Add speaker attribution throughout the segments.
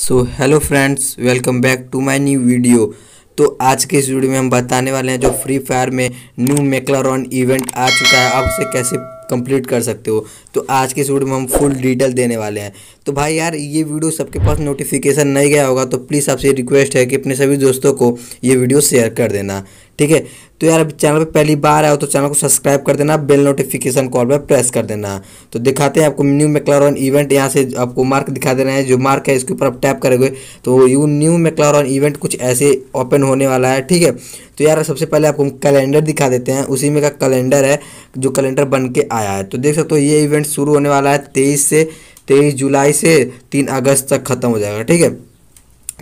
Speaker 1: so hello friends welcome back to my new video तो आज के इस वीडियो में हम बताने वाले हैं जो फ्री फायर में न्यू मेकलारॉन इवेंट आ चुका है आप उसे कैसे कंप्लीट कर सकते हो तो आज के इस वीडियो में हम फुल डिटेल देने वाले हैं तो भाई यार ये वीडियो सबके पास नोटिफिकेशन नहीं गया होगा तो प्लीज़ आपसे रिक्वेस्ट है कि अपने सभी दोस्तों को ये वीडियो शेयर कर देना ठीक है तो यार अभी चैनल पे पहली बार आया हो तो चैनल को सब्सक्राइब कर देना बेल नोटिफिकेशन कॉल पर प्रेस कर देना तो दिखाते हैं आपको न्यू मेक्लारॉन इवेंट यहाँ से आपको मार्क दिखा दे रहे हैं जो मार्क है इसके ऊपर आप टैप करोगे तो यू न्यू मेक्लारॉन इवेंट कुछ ऐसे ओपन होने वाला है ठीक है तो यार सबसे पहले आपको कैलेंडर दिखा देते हैं उसी में का कैलेंडर है जो कैलेंडर बन के आया है तो देख सकते हो ये इवेंट शुरू होने वाला है तेईस से तेईस जुलाई से तीन अगस्त तक खत्म हो जाएगा ठीक है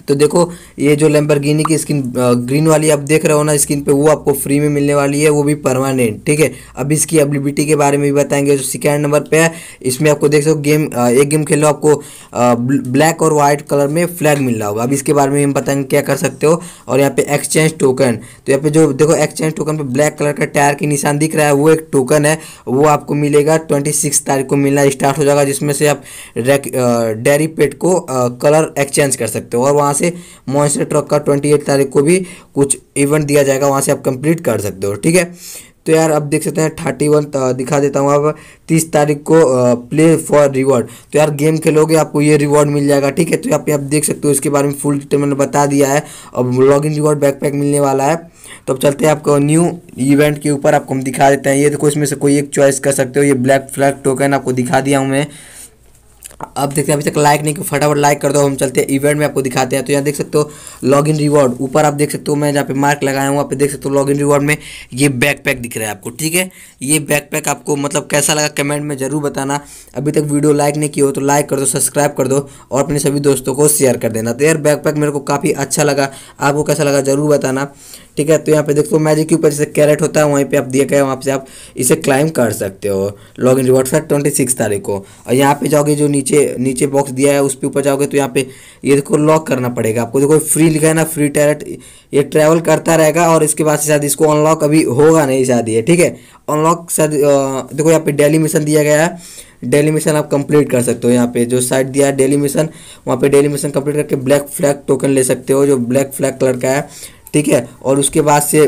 Speaker 1: तो देखो ये जो लैम्बरगिनी की स्किन ग्रीन वाली आप देख रहे हो ना स्किन पे वो आपको फ्री में मिलने वाली है वो भी परमानेंट ठीक है अब इसकी एबिलिटी के बारे में भी बताएंगे जो सेकेंड नंबर पे है इसमें आपको देख सको गेम एक गेम खेलो आपको ब्लैक और व्हाइट कलर में फ्लैग मिल रहा होगा अब इसके बारे में हम बताएंगे क्या कर सकते हो और यहाँ पे एक्सचेंज टोकन तो यहाँ पे जो देखो एक्सचेंज टोकन पे ब्लैक कलर का टायर के निशान दिख रहा है वो एक टोकन है वो आपको मिलेगा ट्वेंटी सिक्स तारीख को मिलना स्टार्ट हो जाएगा जिसमें से आप डेरी पेट को कलर एक्सचेंज कर सकते हो और वहाँ से मॉन्स्टर ट्रक का ट्वेंटी तारीख को भी कुछ इवेंट दिया जाएगा वहाँ से आप कंप्लीट कर सकते हो ठीक है तो यार अब देख सकते हैं थर्टी वन दिखा देता हूँ अब तीस तारीख को प्ले फॉर रिवॉर्ड तो यार गेम खेलोगे आपको ये रिवॉर्ड मिल जाएगा ठीक है तो यहाँ पे आप देख सकते हो इसके बारे में फुल डिटेल मैंने बता दिया है अब लॉग इन रिवॉर्ड बैकपैक मिलने वाला है तो अब चलते हैं आपको न्यू इवेंट के ऊपर आपको हम दिखा देते हैं ये देखो इसमें से कोई एक चॉइस कर सकते हो ये ब्लैक फ्लैग टोकन आपको दिखा दिया हूँ मैं अब देखते हैं अभी तक लाइक नहीं फटाफट लाइक कर दो हम चलते हैं इवेंट में आपको दिखाते हैं तो यहाँ देख सकते हो लॉगिन रिवॉर्ड ऊपर आप देख सकते हो मैं जहाँ पे मार्क लगाया हूँ वहाँ पे देख सकते हो लॉगिन रिवॉर्ड में ये बैकपैक दिख रहा है आपको ठीक है ये बैकपैक आपको मतलब कैसा लगा कमेंट में जरूर बताना अभी तक वीडियो लाइक नहीं की हो तो लाइक कर दो सब्सक्राइब कर दो और अपने सभी दोस्तों को शेयर कर देना तो यार बैकपैक मेरे को काफ़ी अच्छा लगा आपको कैसा लगा जरूर बताना ठीक है तो यहाँ पे देखो तो मैजिक के ऊपर जैसे कैरेट होता है वहीं पे आप दिया गया वहाँ से आप इसे क्लाइम कर सकते हो लॉग इन रिवॉर्ड फैक्ट ट्वेंटी सिक्स तारीख को और यहाँ पे जाओगे जो नीचे नीचे बॉक्स दिया है उस पर ऊपर जाओगे तो यहाँ पे ये देखो लॉक करना पड़ेगा आपको देखो फ्री लिखा है ना फ्री टैरेट ये ट्रैवल करता रहेगा और इसके बाद शायद इसको अनलॉक अभी होगा नहीं शायद ये ठीक है अनलॉक शायद देखो यहाँ पे डेली मिशन दिया गया है डेली मिशन आप कंप्लीट कर सकते हो यहाँ पे जो साइट दिया है डेली मिशन वहाँ पे डेली मिशन कंप्लीट करके ब्लैक फ्लैग टोकन ले सकते हो जो ब्लैक फ्लैग कलर का है ठीक है और उसके बाद से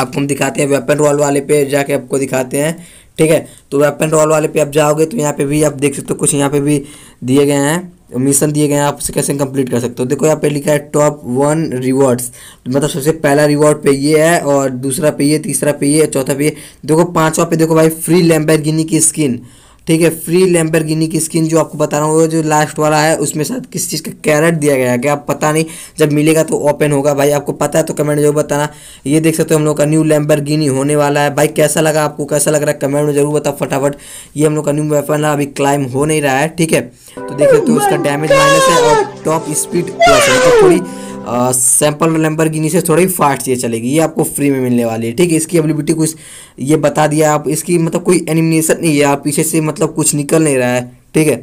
Speaker 1: आपको हम दिखाते हैं वेपन रोल वाले पे जाके आपको दिखाते हैं ठीक है तो वेपन रोल वाले पे आप जाओगे तो यहाँ पे भी आप देख सकते हो कुछ यहाँ पे भी दिए गए हैं मिशन दिए गए हैं आप उसे कैसे कंप्लीट कर सकते हो देखो यहाँ पे लिखा है टॉप वन रिवॉर्ड्स मतलब सबसे पहला रिवॉर्ड पे ये है और दूसरा पे ये तीसरा पे ये चौथा पे ये देखो पाँचवा पे देखो भाई फ्री लैम्बरगिनी की स्किन ठीक है फ्री गिनी की स्किन जो आपको बता रहा हूँ वो जो लास्ट वाला है उसमें शायद किस चीज़ का कैरेट दिया गया है क्या पता नहीं जब मिलेगा तो ओपन होगा भाई आपको पता है तो कमेंट में जरूर बताना ये देख सकते हो हम लोग का न्यू गिनी होने वाला है भाई कैसा लगा आपको कैसा लग रहा है कमेंट में जरूर बताओ फटाफट ये हम लोग का न्यू वेपन है अभी क्लाइम हो नहीं रहा है ठीक है तो देख सकते हो उसका डैमेज माइनस है और टॉप स्पीड प्लस है तो थोड़ी सैंपल नंबर की नीचे थोड़ी फास्ट ये चलेगी ये आपको फ्री में मिलने वाली है ठीक है इसकी एबिलिटी कुछ ये बता दिया आप इसकी मतलब कोई एनिमेशन नहीं है आप पीछे से मतलब कुछ निकल नहीं रहा है ठीक है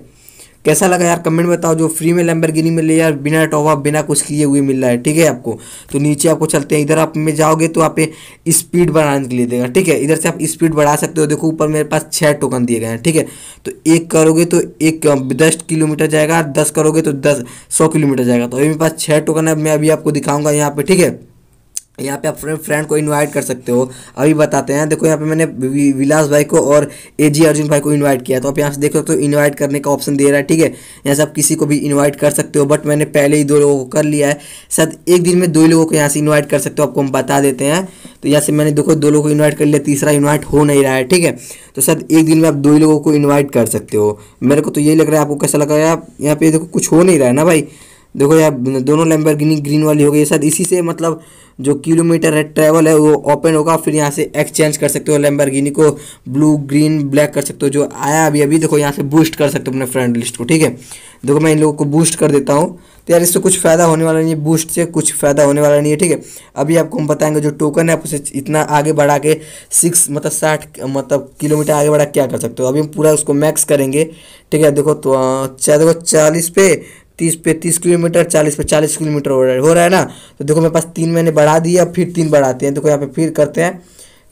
Speaker 1: कैसा लगा यार कमेंट में बताओ जो फ्री में लैम्बरगिनी में ले यार बिना टोवा बिना कुछ किए हुए मिल रहा है ठीक है आपको तो नीचे आपको चलते हैं इधर आप में जाओगे तो आप स्पीड बढ़ाने के लिए देगा ठीक है इधर से आप स्पीड बढ़ा सकते हो देखो ऊपर मेरे पास छः टोकन दिए गए हैं ठीक है तो एक करोगे तो एक दस किलोमीटर जाएगा दस करोगे तो दस सौ किलोमीटर जाएगा तो अभी मेरे पास छः टोकन है मैं अभी आपको दिखाऊंगा यहाँ पर ठीक है यहाँ पे आप अपने फ्रेंड को इनवाइट कर सकते हो अभी बताते हैं देखो यहाँ पे मैंने विलास भाई को और ए जी अर्जुन भाई को इनवाइट किया तो आप यहाँ से देख सकते हो इनवाइट करने का ऑप्शन दे रहा है ठीक है यहाँ से आप किसी को भी इनवाइट कर सकते हो बट मैंने पहले ही दो लोगों को कर लिया है शायद एक दिन में दो लोगों को यहाँ से इन्वाइट कर सकते हो आपको हम बता देते हैं तो यहाँ से मैंने देखो दो लोगों को इन्वाइट कर लिया तीसरा इन्वाइट हो नहीं रहा है ठीक है तो शायद एक दिन में आप दो ही लोगों को इन्वाइट कर सकते हो मेरे को तो यही लग रहा है आपको कैसा लग रहा है यहाँ पे देखो कुछ हो नहीं रहा है ना भाई देखो यार दोनों लैम्बर ग्रीन वाली हो गई सर इसी से मतलब जो किलोमीटर है ट्रैवल है वो ओपन होगा फिर यहाँ से एक्सचेंज कर सकते हो लैम्बर को ब्लू ग्रीन ब्लैक कर सकते हो जो आया अभी अभी देखो यहाँ से बूस्ट कर सकते हो अपने फ्रेंड लिस्ट को ठीक है देखो मैं इन लोगों को बूस्ट कर देता हूँ तो यार इससे कुछ फ़ायदा होने वाला नहीं है बूस्ट से कुछ फ़ायदा होने वाला नहीं है ठीक है अभी आपको हम बताएंगे जो टोकन है आप उसे इतना आगे बढ़ा के सिक्स मतलब साठ मतलब किलोमीटर आगे बढ़ा क्या कर सकते हो अभी हम पूरा उसको मैक्स करेंगे ठीक है देखो तो देखो चालीस पे तीस पे तीस किलोमीटर चालीस पे चालीस किलोमीटर हो रहा है हो रहा है ना तो देखो मेरे पास तीन मैंने बढ़ा दिया फिर तीन बढ़ाते हैं देखो यहाँ पे फिर करते हैं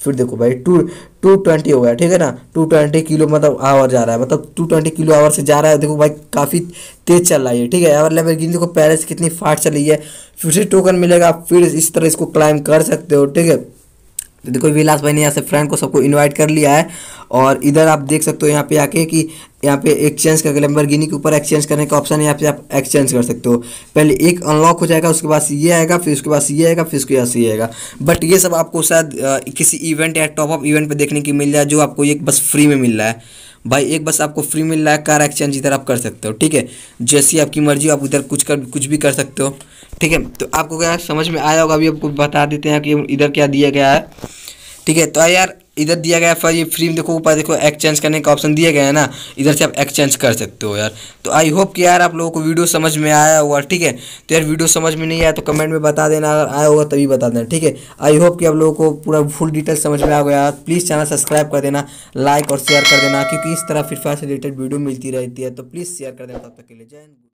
Speaker 1: फिर देखो भाई टू टू ट्वेंटी हो गया ठीक है ना टू ट्वेंटी किलो मतलब आवर जा रहा है मतलब टू ट्वेंटी किलो आवर से जा रहा है देखो भाई काफ़ी तेज चल रहा है ठीक है लेवल गिन देखो पैरस कितनी फास्ट चली है फिर से टोकन मिलेगा फिर इस तरह इसको क्लाइम कर सकते हो ठीक है देखो विलास भाई ने यहाँ से फ्रेंड को सबको इनवाइट कर लिया है और इधर आप देख सकते हो यहाँ पे आके कि यहाँ पे एक्सचेंज करके लंबर के ऊपर एक्सचेंज करने का ऑप्शन है यहाँ पे आप एक्सचेंज कर सकते हो पहले एक अनलॉक हो जाएगा उसके बाद ये आएगा फिर उसके बाद ये आएगा फिर उसके बाद ये आएगा बट ये सब आपको शायद किसी इवेंट या टॉपअप इवेंट पर देखने की मिल जाए जो आपको एक बस फ्री में मिल रहा है भाई एक बस आपको फ्री मिल रहा है कार एक्सचेंज इधर आप कर सकते हो ठीक है जैसी आपकी मर्जी आप उधर कुछ कर कुछ भी कर सकते हो ठीक है तो आपको क्या समझ में आया होगा अभी आपको बता देते हैं कि इधर क्या दिया गया है ठीक है तो यार इधर दिया गया फिर ये फ्री में देखो ऊपर देखो एक्सचेंज करने का ऑप्शन दिया गया है ना इधर से आप एक्सचेंज कर सकते हो यार तो आई होप कि यार आप लोगों को वीडियो समझ में आया होगा ठीक है तो यार वीडियो समझ में नहीं आया तो कमेंट में बता देना अगर आया होगा तभी बता देना ठीक है आई होप कि आप लोगों को पूरा फुल डिटेल समझ में आ गया यार प्लीज़ चैनल सब्सक्राइब कर देना लाइक और शेयर कर देना क्योंकि इस तरह फिर फायर से रिलेटेड वीडियो मिलती रहती है तो प्लीज़ शेयर कर देना तब तक के लिए जय